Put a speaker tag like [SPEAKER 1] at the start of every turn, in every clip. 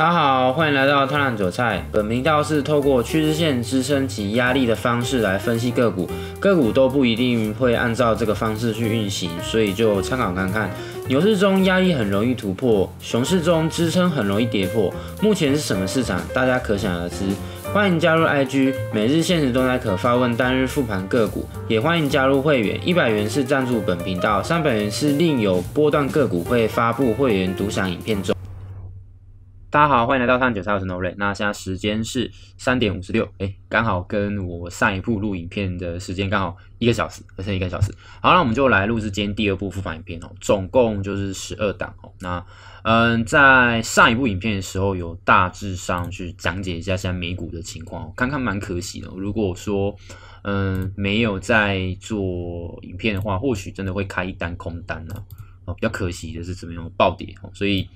[SPEAKER 1] 大家好，欢迎来到贪婪韭菜。本频道是透过趋势线支撑及压力的方式来分析个股，个股都不一定会按照这个方式去运行，所以就参考看看。牛市中压力很容易突破，熊市中支撑很容易跌破。目前是什么市场，大家可想而知。欢迎加入 IG，每日限时动态可发问，单日复盘个股，也欢迎加入会员，一百元是赞助本频道，三百元是另有波段个股会发布会员独享影片中。大家好，欢迎来到三九三，我是 No Ray。那现在时间是三点五十六，哎，刚好跟我上一部录影片的时间刚好一个小时，还剩一个小时。好，那我们就来录制今天第二部复盘影片哦，总共就是十二档哦。那嗯，在上一部影片的时候，有大致上去讲解一下现在美股的情况，看看蛮可惜的。如果说嗯没有在做影片的话，或许真的会开一单空单呢。哦，比较可惜的是怎么样，暴跌哦，所以。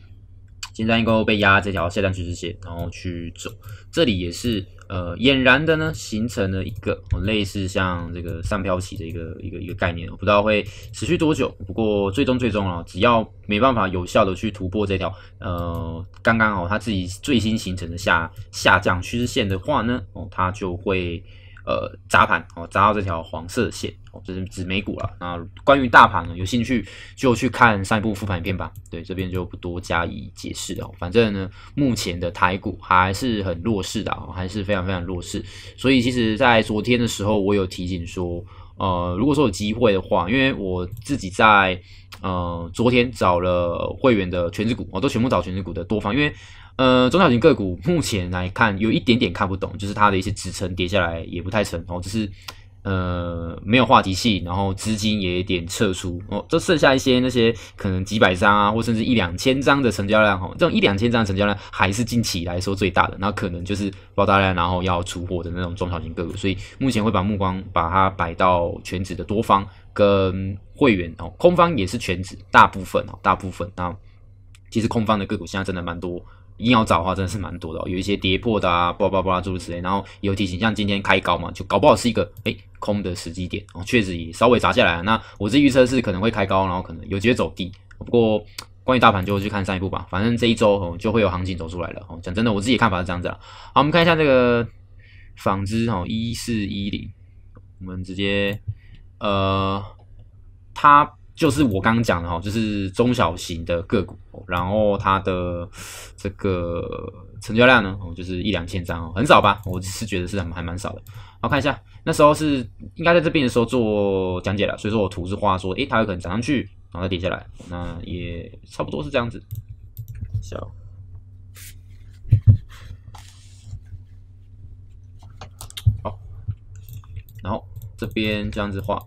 [SPEAKER 1] 金在应该被压这条下降趋势线，然后去走，这里也是呃，俨然的呢，形成了一个类似像这个上飘起的一个一个一个概念，我不知道会持续多久。不过最终最终啊，只要没办法有效的去突破这条呃，刚刚好它自己最新形成的下下降趋势线的话呢，哦，它就会呃砸盘哦，砸到这条黄色线。就是指美股了。那关于大盘呢，有兴趣就去看上一部复盘片吧。对，这边就不多加以解释了。反正呢，目前的台股还是很弱势的哦，还是非常非常弱势。所以其实，在昨天的时候，我有提醒说，呃，如果说有机会的话，因为我自己在呃昨天找了会员的全职股，我都全部找全职股的多方，因为呃中小型个股目前来看有一点点看不懂，就是它的一些支撑跌下来也不太成哦，只是。呃，没有话题性，然后资金也有点撤出哦，就剩下一些那些可能几百张啊，或甚至一两千张的成交量哦，这种一两千张的成交量还是近期来说最大的，那可能就是爆大量，然后要出货的那种中小型个股，所以目前会把目光把它摆到全指的多方跟会员哦，空方也是全指大部分哦，大部分那其实空方的个股现在真的蛮多。硬要找的话，真的是蛮多的，有一些跌破的啊，拉巴拉诸如此类。然后有提醒，像今天开高嘛，就搞不好是一个哎空的时机点，然确实也稍微砸下来了。那我这预测是可能会开高，然后可能有直接走低。不过关于大盘，就去看上一步吧。反正这一周哦，就会有行情走出来了。哦，讲真的，我自己的看法是这样子。好，我们看一下这个纺织哦，一四一零，我们直接呃它。就是我刚刚讲的哈，就是中小型的个股，然后它的这个成交量呢，哦，就是一两千张哦，很少吧？我是觉得是还蛮少的。好，看一下那时候是应该在这边的时候做讲解了，所以说我图是画说，诶，它有可能涨上去，然后再跌下来，那也差不多是这样子。小，好，然后这边这样子画，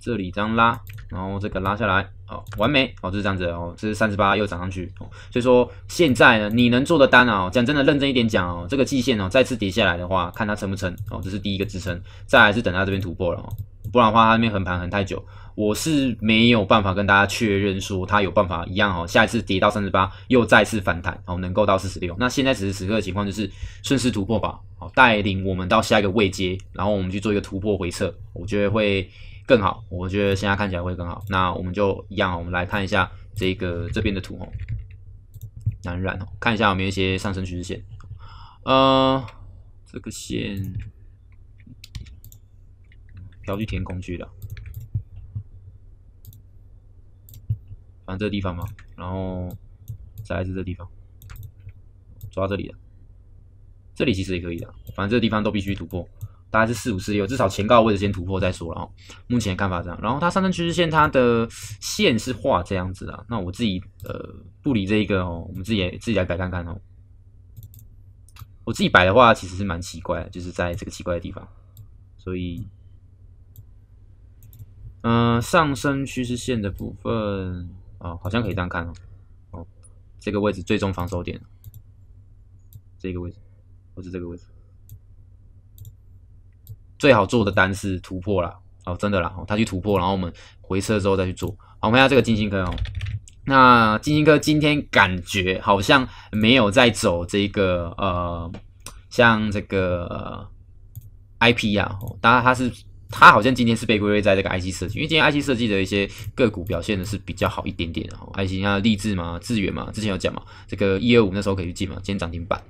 [SPEAKER 1] 这里这样拉。然后这个拉下来哦，完美哦，就是这样子哦，这是三十八又涨上去哦，所以说现在呢，你能做的单啊，讲真的认真一点讲哦，这个季线哦再次跌下来的话，看它成不成哦，这是第一个支撑，再还是等它这边突破了哦，不然的话它那边横盘横太久，我是没有办法跟大家确认说它有办法一样哦，下一次跌到三十八又再次反弹哦，能够到四十六，那现在此时此刻的情况就是顺势突破吧，哦，带领我们到下一个位阶，然后我们去做一个突破回撤，我觉得会。更好，我觉得现在看起来会更好。那我们就一样，我们来看一下这个这边的图哦，难染哦，看一下我们一些上升趋势线，呃，这个线要去填空去了，反正这个地方嘛，然后再来是这地方，抓这里的，这里其实也可以的，反正这个地方都必须突破。大概是四五四六，至少前高位置先突破再说啦。哦，目前的看法这样。然后它上升趋势线，它的线是画这样子的。那我自己呃不理这一个哦，我们自己自己来摆看看哦。我自己摆的话，其实是蛮奇怪，的，就是在这个奇怪的地方。所以，嗯，上升趋势线的部分，哦，好像可以这样看哦。哦，这个位置最终防守点，这个位置，不是这个位置。最好做的单是突破啦。哦，真的啦，哦，他去突破，然后我们回撤之后再去做。好，我们看下这个金星科哦，那金星科今天感觉好像没有在走这个呃，像这个 IP 啊，当然他是，它好像今天是被归类在这个 IC 设计，因为今天 IC 设计的一些个股表现的是比较好一点点的哦，IC 像励志嘛，志远嘛，之前有讲嘛，这个一二五那时候可以去进嘛，今天涨停板。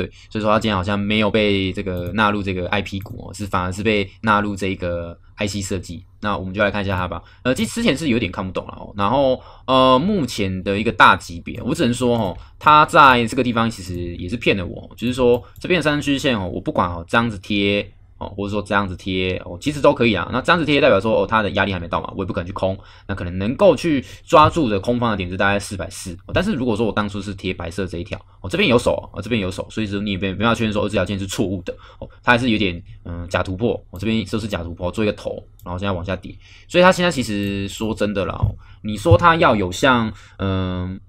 [SPEAKER 1] 对，所以说它今天好像没有被这个纳入这个 IP 股，是反而是被纳入这个 IC 设计。那我们就来看一下它吧。呃，其实之前是有点看不懂了哦。然后呃，目前的一个大级别，我只能说哦，它在这个地方其实也是骗了我，就是说这边的三根势线哦，我不管哦，这样子贴。哦，或者说这样子贴哦，其实都可以啊。那这样子贴代表说哦，它的压力还没到嘛，我也不可能去空。那可能能够去抓住的空方的点是大概四百四。但是如果说我当初是贴白色这一条，我这边有手，我这边有手，所以说你没没法确认说这条线是错误的。哦，它还是有点嗯假突破。我这边就是假突破，做一个头，然后现在往下跌。所以它现在其实说真的了，你说它要有像嗯。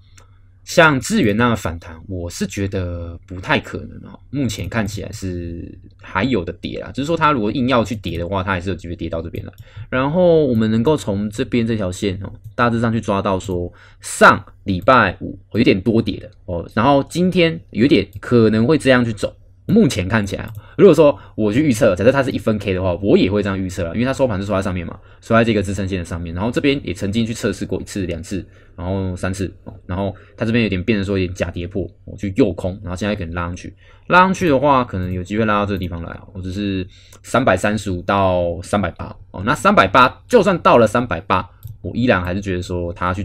[SPEAKER 1] 像智源那个反弹，我是觉得不太可能哦。目前看起来是还有的跌啊，只是说它如果硬要去跌的话，它还是有机会跌到这边来。然后我们能够从这边这条线哦，大致上去抓到说，上礼拜五有点多跌的哦，然后今天有点可能会这样去走。目前看起来啊，如果说我去预测，假设它是一分 K 的话，我也会这样预测了，因为它收盘是收在上面嘛，收在这个支撑线的上面。然后这边也曾经去测试过一次、两次，然后三次，然后它这边有点变成说有点假跌破，我就诱空。然后现在可能拉上去，拉上去的话，可能有机会拉到这个地方来，我只是三百三十五到三百八。哦，那三百八就算到了三百八，我依然还是觉得说它去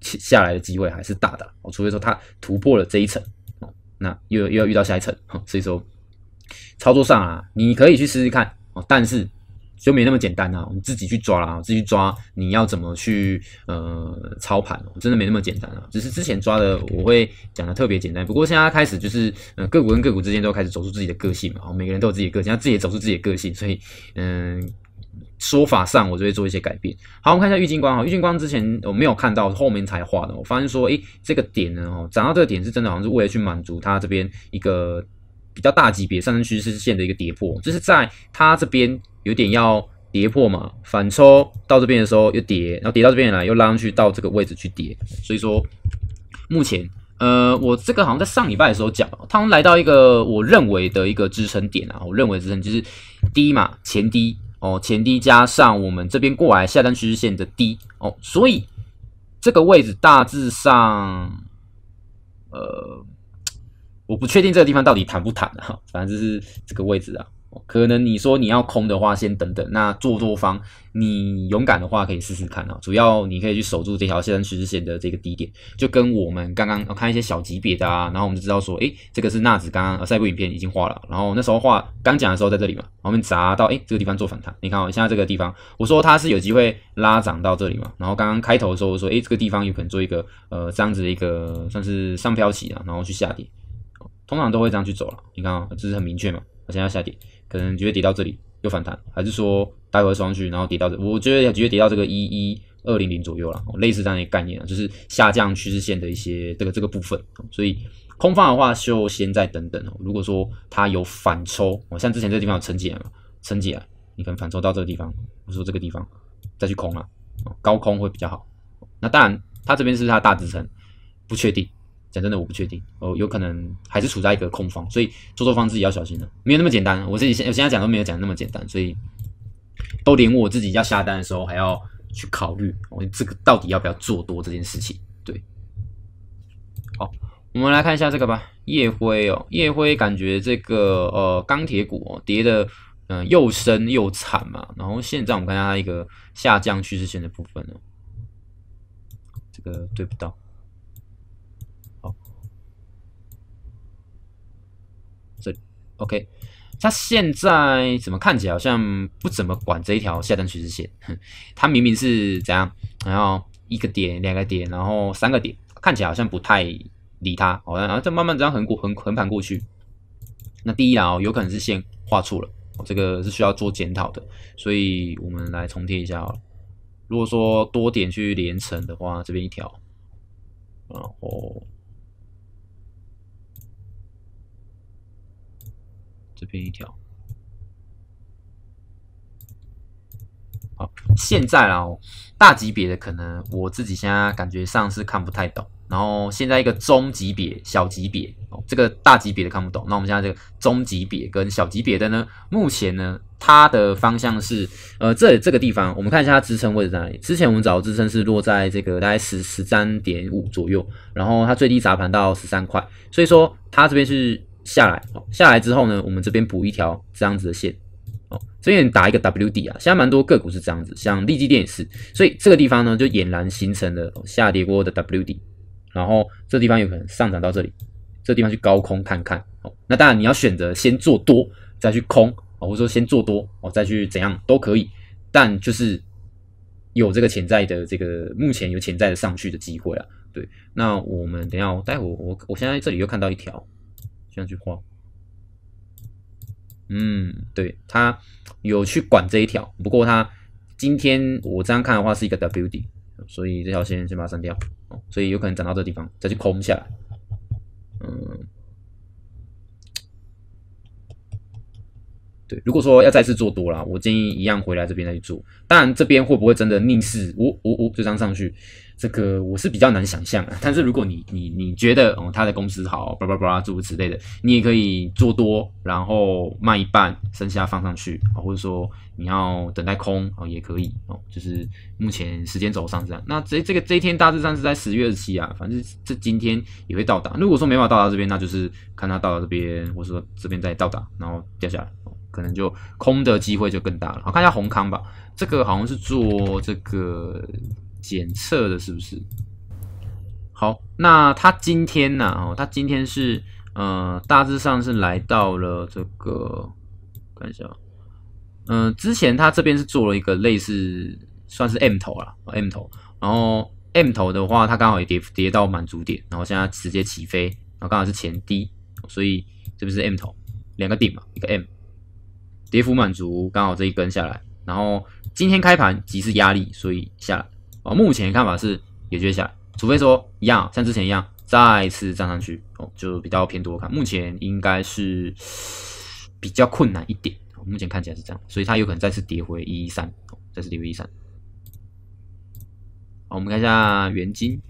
[SPEAKER 1] 下下来的机会还是大的。哦，除非说它突破了这一层。那又又要遇到下一层，所以说操作上啊，你可以去试试看哦，但是就没那么简单啊。你自己去抓啦，自己去抓，你要怎么去呃操盘，真的没那么简单啊。只是之前抓的我会讲的特别简单，不过现在开始就是呃个股跟个股之间都要开始走出自己的个性嘛，每个人都有自己的个性，要自己走出自己的个性，所以嗯。说法上我就会做一些改变。好，我们看一下郁金光哈，郁金光之前我没有看到，后面才画的。我发现说，哎，这个点呢哦，涨到这个点是真的，好像是为去满足它这边一个比较大级别上升趋势线的一个跌破，就是在它这边有点要跌破嘛，反抽到这边的时候又跌，然后跌到这边来又拉上去到这个位置去跌。所以说，目前呃，我这个好像在上礼拜的时候讲，它来到一个我认为的一个支撑点啊，我认为支撑就是低嘛，前低。哦，前低加上我们这边过来下单趋势线的低哦，所以这个位置大致上，呃，我不确定这个地方到底弹不弹啊，反正就是这个位置啊。可能你说你要空的话，先等等。那做多方，你勇敢的话可以试试看啊。主要你可以去守住这条线趋势线的这个低点，就跟我们刚刚看一些小级别的啊，然后我们就知道说，诶，这个是纳指刚刚呃，上部影片已经画了。然后那时候画，刚讲的时候在这里嘛，我们砸到诶这个地方做反弹。你看哦，现在这个地方，我说它是有机会拉涨到这里嘛。然后刚刚开头的时候我说，诶，这个地方有可能做一个呃这样子的一个算是上漂起啊，然后去下跌，通常都会这样去走了。你看哦，这是很明确嘛，我现在下跌。可能直接跌到这里又反弹，还是说待会冲上去，然后跌到这？我觉得要直接跌到这个一一二零零左右了，类似这样一个概念啊，就是下降趋势线的一些这个这个部分。所以空方的话就先再等等哦。如果说它有反抽，哦像之前这地方有撑起来嘛，撑起来，你可能反抽到这个地方，或者说这个地方再去空啊，高空会比较好。那当然，它这边是它大支撑，不确定。真的我不确定哦，有可能还是处在一个空方，所以做多方自己要小心了，没有那么简单。我自己现我现在讲都没有讲那么简单，所以都连我自己要下单的时候还要去考虑，我这个到底要不要做多这件事情。对，好，我们来看一下这个吧。夜辉哦，夜辉感觉这个呃钢铁股跌的嗯又深又惨嘛，然后现在我们看它一个下降趋势线的部分哦，这个对不到。O.K.，他现在怎么看起来好像不怎么管这一条下降趋势线？他明明是怎样，然后一个点、两个点，然后三个点，看起来好像不太理它。好，像然后再慢慢这样横过、横横盘过去。那第一啦，有可能是线画错了，这个是需要做检讨的。所以我们来重贴一下。如果说多点去连成的话，这边一条，然后。这边一条，好，现在啊，大级别的可能我自己现在感觉上是看不太懂。然后现在一个中级别、小级别，哦，这个大级别的看不懂。那我们现在这个中级别跟小级别的呢，目前呢，它的方向是，呃，这这个地方我们看一下它支撑位置在哪里。之前我们找的支撑是落在这个大概十十三点五左右，然后它最低砸盘到十三块，所以说它这边是。下来，好，下来之后呢，我们这边补一条这样子的线，哦，这边打一个 W D 啊，现在蛮多个股是这样子，像利基电也是，所以这个地方呢就俨然形成了下跌过的 W D，然后这地方有可能上涨到这里，这地方去高空看看，哦，那当然你要选择先做多再去空，哦，或者说先做多哦再去怎样都可以，但就是有这个潜在的这个目前有潜在的上去的机会啊，对，那我们等下待会我我现在这里又看到一条。这样去画，嗯，对他有去管这一条，不过他今天我这样看的话是一个 WD，所以这条线先把它删掉，所以有可能涨到这地方再去空下来，嗯。对，如果说要再次做多啦，我建议一样回来这边再去做。当然，这边会不会真的逆势，呜呜呜，这张上去，这个我是比较难想象。但是，如果你你你觉得哦，他的公司好，叭叭叭，诸如此类的，你也可以做多，然后卖一半，剩下放上去，或者说你要等待空哦，也可以哦，就是目前时间轴上这样。那这这个这一天大致上是在十月七啊，反正这今天也会到达。如果说没法到达这边，那就是看他到达这边，或者说这边再到达，然后掉下来。可能就空的机会就更大了。好，看一下红康吧，这个好像是做这个检测的，是不是？好，那他今天呢？哦，他今天是呃，大致上是来到了这个看一下，嗯，之前他这边是做了一个类似算是 M 头了，M 头。然后 M 头的话，它刚好也跌跌到满足点，然后现在直接起飞，然后刚好是前低，所以这边是 M 头，两个顶嘛，一个 M。跌幅满足刚好这一根下来，然后今天开盘即是压力，所以下来啊。目前看法是也就下来，除非说一样像之前一样再次站上去哦，就比较偏多看。目前应该是比较困难一点，目前看起来是这样，所以它有可能再次跌回一一三，再次跌回一三。好，我们看一下原金。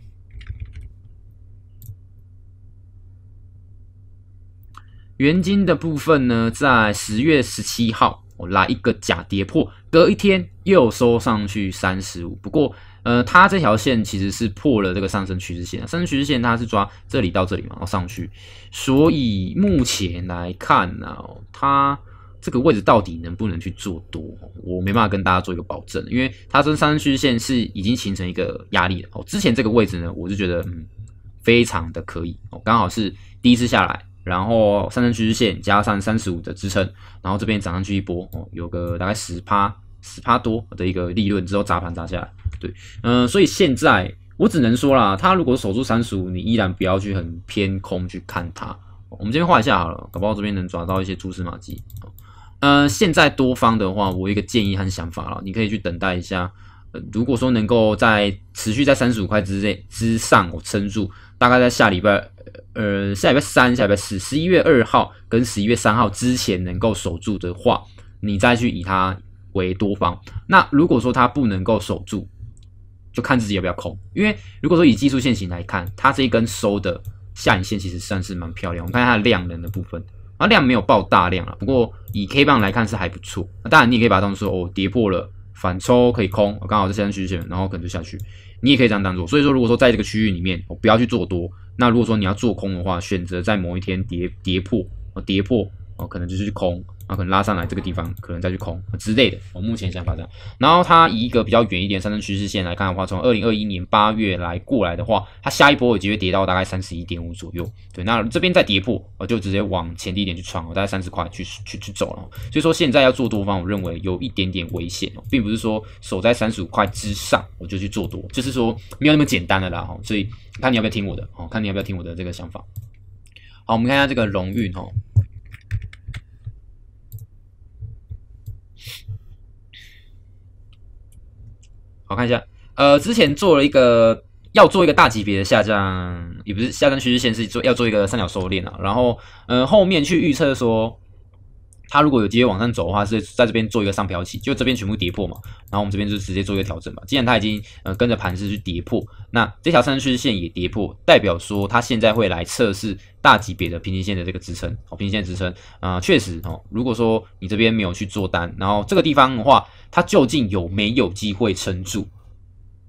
[SPEAKER 1] 原金的部分呢，在十月十七号，我来一个假跌破，隔一天又收上去三十五。不过，呃，它这条线其实是破了这个上升趋势线。上升趋势线它是抓这里到这里嘛，然后上去。所以目前来看呢，它这个位置到底能不能去做多，我没办法跟大家做一个保证，因为它这上升趋势线是已经形成一个压力了。哦。之前这个位置呢，我是觉得嗯，非常的可以哦，刚好是第一次下来。然后上升趋势线加上三十五的支撑，然后这边涨上去一波，哦，有个大概十趴、十趴多的一个利润，之后砸盘砸下来。对，嗯，所以现在我只能说啦，他如果守住三十五，你依然不要去很偏空去看它。我们这边画一下好了，搞不好这边能抓到一些蛛丝马迹。嗯，现在多方的话，我一个建议和想法了，你可以去等待一下。如果说能够在持续在三十五块之内之上撑住，大概在下礼拜，呃，下礼拜三、下礼拜四、十一月二号跟十一月三号之前能够守住的话，你再去以它为多方。那如果说它不能够守住，就看自己要不要空。因为如果说以技术线型来看，它这一根收的下影线其实算是蛮漂亮。我们看它的量能的部分，啊，量没有爆大量啊，不过以 K 棒来看是还不错。当然，你也可以把它当做说哦，跌破了。反抽可以空，刚好在三根日线，然后可能就下去。你也可以这样当做。所以说，如果说在这个区域里面，我不要去做多，那如果说你要做空的话，选择在某一天跌跌破，跌破，哦可能就是去空。然后可能拉上来这个地方，可能再去空之类的，我目前想法这样。然后它以一个比较远一点上升趋势线来看的话，从二零二一年八月来过来的话，它下一波有机会跌到大概三十一点五左右。对，那这边再跌破，我就直接往前低点去穿，我大概三十块去去去走。了。所以说现在要做多方，我认为有一点点危险哦，并不是说守在三十五块之上我就去做多，就是说没有那么简单的啦。哈，所以看你要不要听我的哦，看你要不要听我的这个想法。好，我们看一下这个荣誉哦。我看一下，呃，之前做了一个要做一个大级别的下降，也不是下降趋势线，是做要做一个三角收敛啊。然后，嗯，后面去预测说。它如果有机会往上走的话，是在这边做一个上漂起，就这边全部跌破嘛，然后我们这边就直接做一个调整嘛。既然它已经呃跟着盘势去跌破，那这条上升趋势线也跌破，代表说它现在会来测试大级别的平行线的这个支撑，哦，平行线支撑，啊，确实哦。如果说你这边没有去做单，然后这个地方的话，它究竟有没有机会撑住？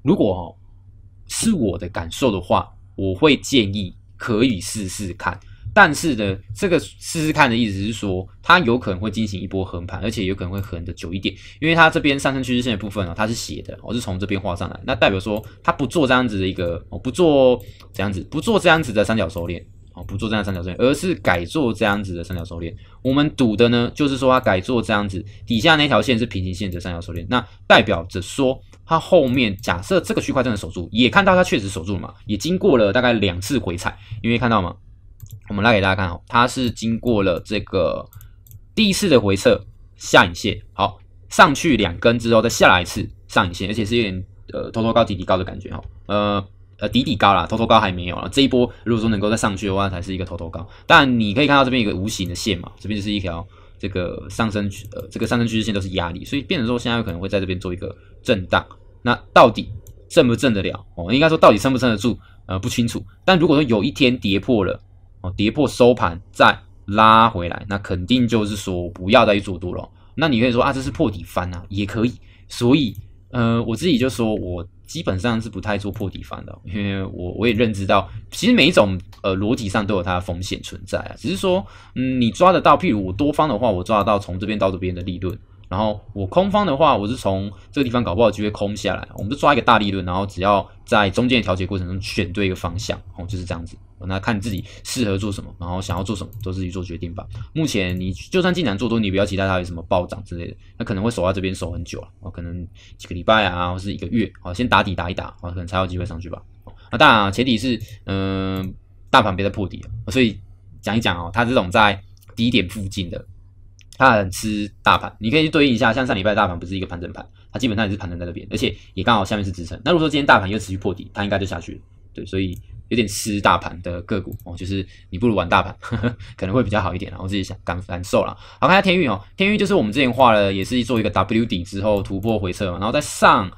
[SPEAKER 1] 如果是我的感受的话，我会建议可以试试看。但是呢，这个试试看的意思是说，它有可能会进行一波横盘，而且有可能会横的久一点，因为它这边上升趋势线的部分呢，它是斜的，我是从这边画上来，那代表说它不做这样子的一个，哦，不做这样子，不做这样子的三角收敛，哦，不做这样三角收敛，而是改做这样子的三角收敛。我们赌的呢，就是说它改做这样子，底下那条线是平行线的三角收敛，那代表着说它后面假设这个区块真的守住，也看到它确实守住了嘛，也经过了大概两次回踩，因为看到吗？我们拉给大家看哦，它是经过了这个第一次的回撤下影线，好，上去两根之后再下来一次上影线，而且是有点呃偷偷高、底底高的感觉哈，呃呃底底高啦，偷偷高还没有啦。这一波如果说能够再上去的话，才是一个偷偷高。但你可以看到这边一个无形的线嘛，这边就是一条这个上升区呃这个上升趋势线都是压力，所以变成说现在有可能会在这边做一个震荡，那到底震不震得了哦？应该说到底撑不撑得住呃不清楚，但如果说有一天跌破了。哦，跌破收盘再拉回来，那肯定就是说不要再去做多了。那你可以说啊，这是破底翻啊，也可以。所以，呃，我自己就说，我基本上是不太做破底翻的，因为我我也认知到，其实每一种呃逻辑上都有它的风险存在啊。只是说，嗯，你抓得到，譬如我多方的话，我抓得到从这边到这边的利润。然后我空方的话，我是从这个地方搞不好机会空下来，我们就抓一个大利润，然后只要在中间的调节过程中选对一个方向，哦就是这样子。那看自己适合做什么，然后想要做什么，都自己做决定吧。目前你就算进场做多，你不要期待它有什么暴涨之类的，那可能会守在这边守很久啊，哦可能几个礼拜啊，或是一个月，哦先打底打一打，哦可能才有机会上去吧。那当然，前提是嗯大盘别再破底了。所以讲一讲哦，它这种在低点附近的。它吃大盘，你可以去对应一下，像上礼拜大盘不是一个盘整盘，它基本上也是盘整在那边，而且也刚好下面是支撑。那如果说今天大盘又持续破底，它应该就下去了。对，所以有点吃大盘的个股哦，就是你不如玩大盘，呵呵，可能会比较好一点，然后自己想感感受了。好，看一下天运哦，天运就是我们之前画了，也是做一个 W 底之后突破回撤，嘛，然后在上。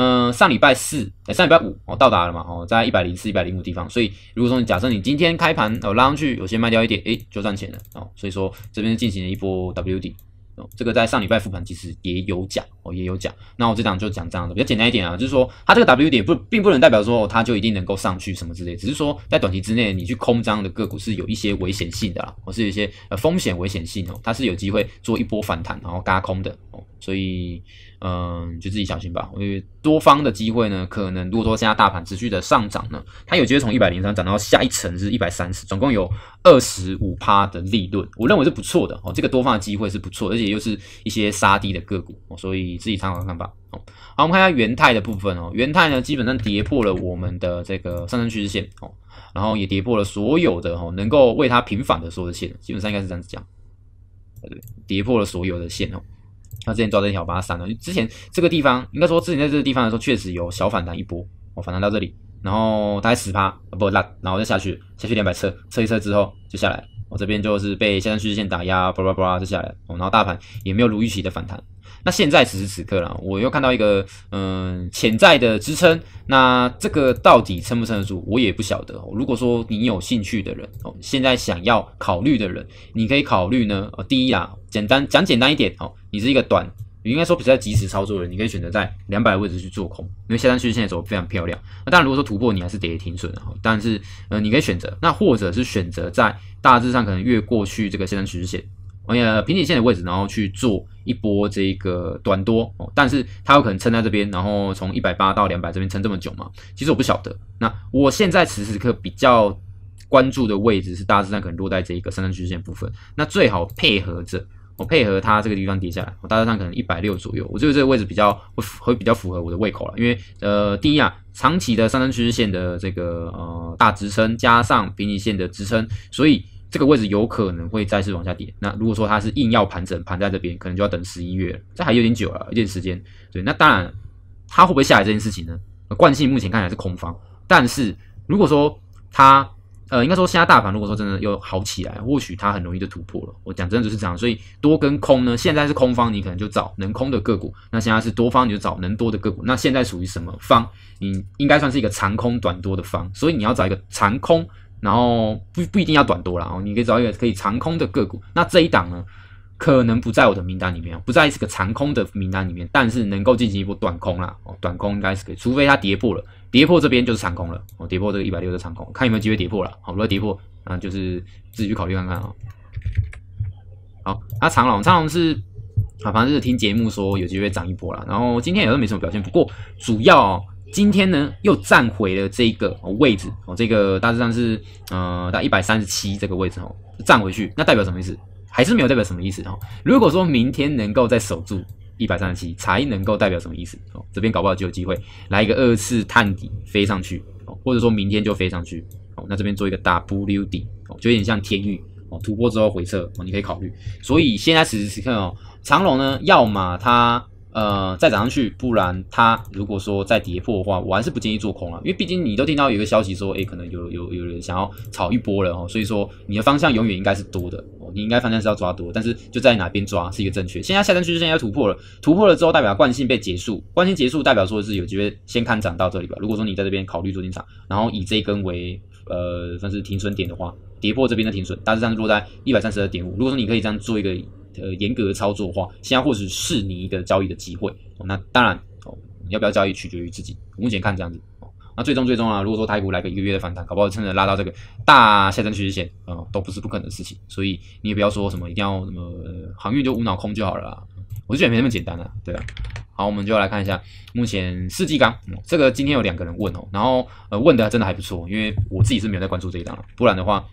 [SPEAKER 1] 嗯，上礼拜四哎，上礼拜五哦，到达了嘛哦，在一百零四、一百零五地方，所以如果说你假设你今天开盘哦拉上去，有些卖掉一点，哎，就赚钱了哦，所以说这边进行了一波 W 底哦，这个在上礼拜复盘其实也有讲哦，也有讲。那我这档就讲这样的，比较简单一点啊，就是说它这个 W 底不并不能代表说它就一定能够上去什么之类，只是说在短期之内你去空这样的个股是有一些危险性的啦，或是有一些呃风险危险性哦，它是有机会做一波反弹然后嘎空的哦，所以。嗯，就自己小心吧。因为多方的机会呢，可能如果说现在大盘持续的上涨呢，它有机会从一百零三涨到下一层是一百三十，总共有二十五趴的利润，我认为是不错的哦。这个多方的机会是不错，而且又是一些杀低的个股哦，所以自己参考看吧。好，我们看一下元泰的部分哦，元泰呢基本上跌破了我们的这个上升趋势线哦，然后也跌破了所有的哦能够为它平反的所有的线，基本上应该是这样子讲，跌破了所有的线哦。他之前抓这一条把它删了，之前这个地方应该说之前在这个地方的时候确实有小反弹一波，我反弹到这里，然后大概十趴啊不拉，然后再下去下去两百撤撤一撤之后就下来。了。我这边就是被下降趋势线打压，拉巴拉就下来。哦，然后大盘也没有如预期的反弹。那现在此时此刻啦，我又看到一个嗯潜在的支撑，那这个到底撑不撑得住，我也不晓得。如果说你有兴趣的人，哦，现在想要考虑的人，你可以考虑呢。哦，第一啦，简单讲简单一点哦，你是一个短。应该说比较及时操作的，你可以选择在两百位置去做空，因为下降趋势线走非常漂亮。那然，如果说突破，你还是跌停损的哈。但是，呃，你可以选择，那或者是选择在大致上可能越过去这个下降趋势线，呃，呀，平底线的位置，然后去做一波这个短多。哦，但是它有可能撑在这边，然后从一百八到两百这边撑这么久嘛？其实我不晓得。那我现在此时此刻比较关注的位置是大致上可能落在这个下降曲线部分。那最好配合着。我配合它这个地方跌下来，我大概上可能一百六左右，我觉得这个位置比较会会比较符合我的胃口了，因为呃，第一啊，长期的上升趋势线的这个呃大支撑，加上平行线的支撑，所以这个位置有可能会再次往下跌。那如果说它是硬要盘整盘在这边，可能就要等十一月了，这还有点久了，有点时间。对，那当然它会不会下来这件事情呢？惯性目前看起来是空方，但是如果说它呃，应该说现在大盘如果说真的又好起来，或许它很容易就突破了。我讲真的就是这样，所以多跟空呢，现在是空方，你可能就找能空的个股；那现在是多方，你就找能多的个股。那现在属于什么方？你应该算是一个长空短多的方，所以你要找一个长空，然后不不一定要短多了啊，你可以找一个可以长空的个股。那这一档呢？可能不在我的名单里面，不在这个长空的名单里面，但是能够进行一波短空啦。哦，短空应该是可以，除非它跌破了，跌破这边就是长空了。哦，跌破这个一百六的长空，看有没有机会跌破了。好，如果跌破，那就是自己去考虑看看啊。好，那长龙，长龙是，好，反正就是听节目说有机会涨一波了。然后今天也是没什么表现，不过主要今天呢又站回了这个位置，哦，这个大致上是呃到一百三十七这个位置哦，站回去，那代表什么意思？还是没有代表什么意思哦。如果说明天能够再守住一百三十七，才能够代表什么意思哦？这边搞不好就有机会来一个二次探底飞上去哦，或者说明天就飞上去哦。那这边做一个 W 底哦，就有点像天域哦，突破之后回撤哦，你可以考虑。所以现在此时此刻哦，长龙呢，要么它呃再涨上去，不然它如果说再跌破的话，我还是不建议做空了，因为毕竟你都听到有个消息说，哎，可能有有有人想要炒一波了哦，所以说你的方向永远应该是多的。你应该方向是要抓多，但是就在哪边抓是一个正确。现在下单趋势现在突破了，突破了之后代表惯性被结束，惯性结束代表说是有机会先看涨到这里吧。如果说你在这边考虑做进场，然后以这一根为呃算是停损点的话，跌破这边的停损，大致上落在一百三十二点五。如果说你可以这样做一个呃严格操作的话，现在或许是你一个交易的机会。那当然，哦，要不要交易取决于自己。目前看这样子。那最终最终啊，如果说台股来个一个月的反弹，搞不好趁着拉到这个大下降趋势线，呃，都不是不可能的事情。所以你也不要说什么一定要什么航运就无脑空就好了，我觉得没那么简单啊。对啊，好，我们就来看一下目前世纪钢，这个今天有两个人问哦，然后呃问的真的还不错，因为我自己是没有在关注这一档，不然的话，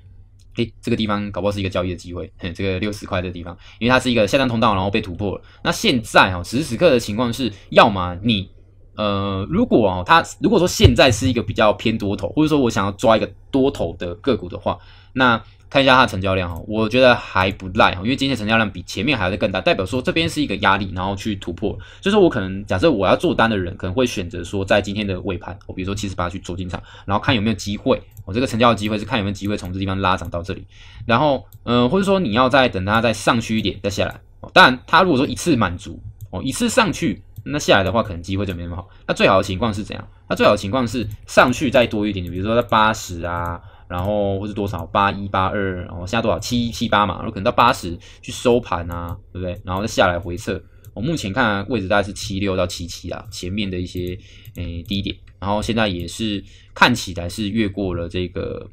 [SPEAKER 1] 哎，这个地方搞不好是一个交易的机会，这个六十块的地方，因为它是一个下降通道，然后被突破了。那现在啊，此时此刻的情况是，要么你。呃，如果哦，它如果说现在是一个比较偏多头，或者说我想要抓一个多头的个股的话，那看一下它的成交量哈，我觉得还不赖哈，因为今天成交量比前面还再更大，代表说这边是一个压力，然后去突破，就是我可能假设我要做单的人可能会选择说在今天的尾盘，我比如说七十八去做进场，然后看有没有机会，我这个成交的机会是看有没有机会从这地方拉涨到这里，然后呃，或者说你要再等它再上去一点再下来，当然它如果说一次满足，哦一次上去。那下来的话，可能机会就没那么好。那最好的情况是怎样？那最好的情况是上去再多一点，比如说在八十啊，然后或是多少八一、八二，然后现在多少七一七、八嘛，然后可能到八十去收盘啊，对不对？然后再下来回撤。我目前看位置大概是七六到七七啊，前面的一些诶低点，然后现在也是看起来是越过了这个。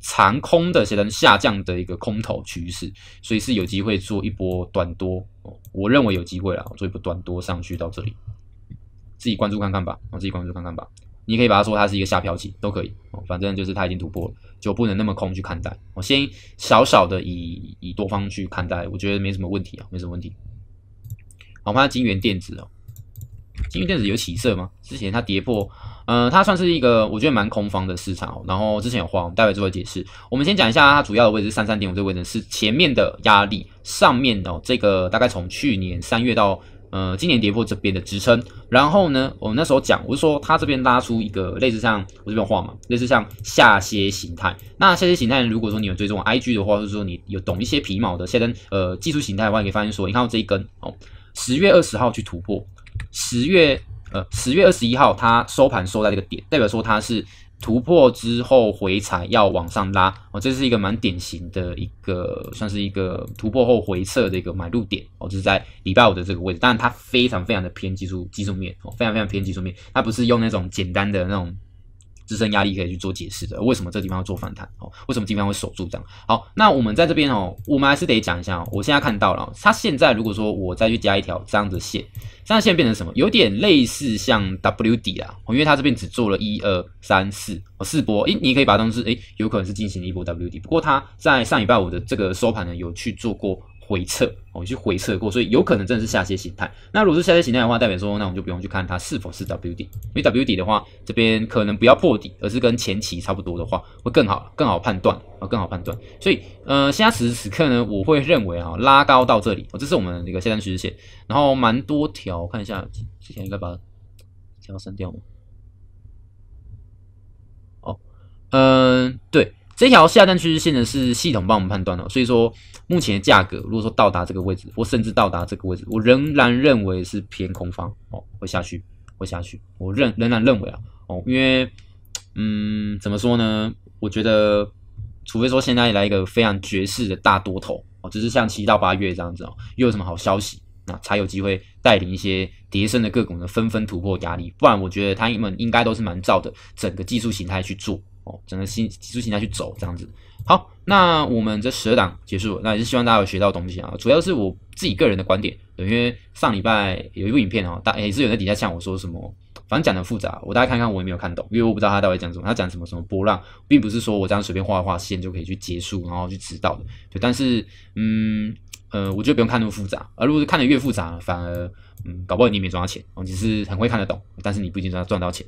[SPEAKER 1] 长空的谁成下降的一个空头趋势，所以是有机会做一波短多哦。我认为有机会啊，做一波短多上去到这里，自己关注看看吧，自己关注看看吧。你可以把它说它是一个下漂起都可以哦，反正就是它已经突破了，就不能那么空去看待。我先小小的以以多方去看待，我觉得没什么问题啊，没什么问题。好，我们看金源电子哦。金域电子有起色吗？之前它跌破，嗯，它算是一个我觉得蛮空方的市场。然后之前有慌，待会做解释。我们先讲一下它主要的位置，三三点五这个位置是前面的压力，上面哦这个大概从去年三月到呃今年跌破这边的支撑。然后呢，我那时候讲，我是说它这边拉出一个类似像我这边画嘛，类似像下跌形态。那下跌形态，如果说你有追踪 IG 的话，或是说你有懂一些皮毛的下跌呃技术形态的话，可以发现说，你看到这一根哦，十月二十号去突破。十月呃，十月二十一号，它收盘收在这个点，代表说它是突破之后回踩要往上拉哦，这是一个蛮典型的一个，算是一个突破后回撤的一个买入点哦，就是在礼拜五的这个位置。当然，它非常非常的偏技术技术面哦，非常非常偏技术面，它不是用那种简单的那种。自身压力可以去做解释的，为什么这地方要做反弹？哦，为什么地方会守住这样？好，那我们在这边哦，我们还是得讲一下。我现在看到了，它现在如果说我再去加一条这样的线，这样线变成什么？有点类似像 W 底啦，因为它这边只做了一二三四哦四波，诶，你可以把它当成是诶，有可能是进行一波 W 底。不过它在上礼拜五的这个收盘呢，有去做过。回撤，我去回撤过，所以有可能真的是下跌形态。那如果是下跌形态的话，代表说，那我们就不用去看它是否是 W 底。因为 W 底的话，这边可能不要破底，而是跟前期差不多的话，会更好，更好判断啊，更好判断。所以，呃，现在此时此刻呢，我会认为哈，拉高到这里，这是我们一个下降趋势线。然后，蛮多条，看一下之前应该把想要删掉吗？哦，嗯，对。这条下降趋势线呢是系统帮我们判断的，所以说目前的价格，如果说到达这个位置，或甚至到达这个位置，我仍然认为是偏空方哦，会下去，会下去。我认仍然认为啊，哦，因为嗯，怎么说呢？我觉得，除非说现在来一个非常绝世的大多头哦，只是像七到八月这样子哦，又有什么好消息？那才有机会带领一些叠升的个股呢，纷纷突破压力。不然，我觉得他们应该都是蛮照的整个技术形态去做哦，整个新技术形态去走这样子。好，那我们这十二档结束，那也是希望大家有学到东西啊。主要是我自己个人的观点，因为上礼拜有一部影片哦，大也是有在底下向我说什么，反正讲的复杂，我大家看看我也没有看懂，因为我不知道他到底讲什么。他讲什么什么波浪，并不是说我这样随便画画线就可以去结束，然后去指导的。对，但是嗯。呃，我就不用看那么复杂，而如果是看的越复杂，反而，嗯，搞不好你也没赚到钱。我只是很会看得懂，但是你不一定赚赚到钱。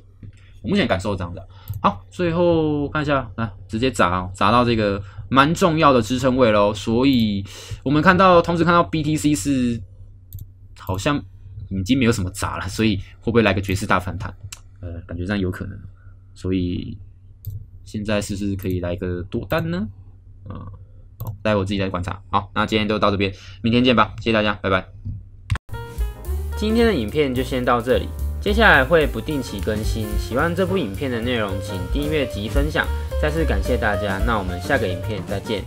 [SPEAKER 1] 我目前感受是这样的。好，最后看一下，来直接砸，砸到这个蛮重要的支撑位喽。所以我们看到，同时看到 BTC 是好像已经没有什么砸了，所以会不会来个绝世大反弹？呃，感觉这样有可能。所以现在是不是可以来个多单呢？嗯。待我自己再观察。好，那今天就到这边，明天见吧，谢谢大家，拜拜。今天的影片就先到这里，接下来会不定期更新。喜欢这部影片的内容，请订阅及分享。再次感谢大家，那我们下个影片再见。